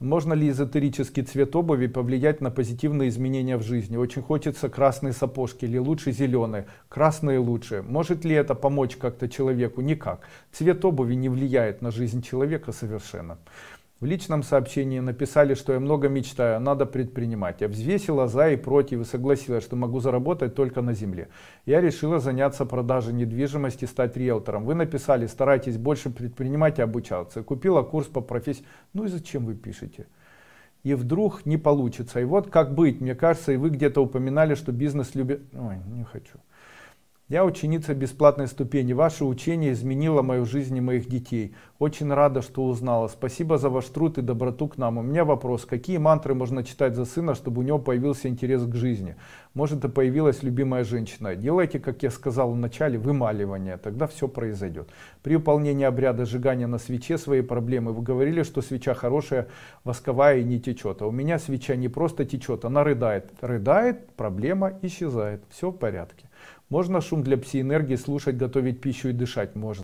Можно ли эзотерический цвет обуви повлиять на позитивные изменения в жизни? Очень хочется красные сапожки или лучше зеленые. Красные лучше. Может ли это помочь как-то человеку? Никак. Цвет обуви не влияет на жизнь человека совершенно. В личном сообщении написали, что я много мечтаю, а надо предпринимать. Я взвесила за и против и согласилась, что могу заработать только на земле. Я решила заняться продажей недвижимости, стать риэлтором. Вы написали, старайтесь больше предпринимать и обучаться. Купила курс по профессии. Ну и зачем вы пишете? И вдруг не получится. И вот как быть, мне кажется, и вы где-то упоминали, что бизнес любит... Ой, не хочу. Я ученица бесплатной ступени. Ваше учение изменило мою жизнь и моих детей. Очень рада, что узнала. Спасибо за ваш труд и доброту к нам. У меня вопрос. Какие мантры можно читать за сына, чтобы у него появился интерес к жизни? Может, и появилась любимая женщина. Делайте, как я сказал в начале, вымаливание. Тогда все произойдет. При выполнении обряда сжигания на свече свои проблемы. Вы говорили, что свеча хорошая, восковая и не течет. А у меня свеча не просто течет, она рыдает. Рыдает, проблема исчезает. Все в порядке. Можно шум для псиэнергии слушать, готовить пищу и дышать? Можно.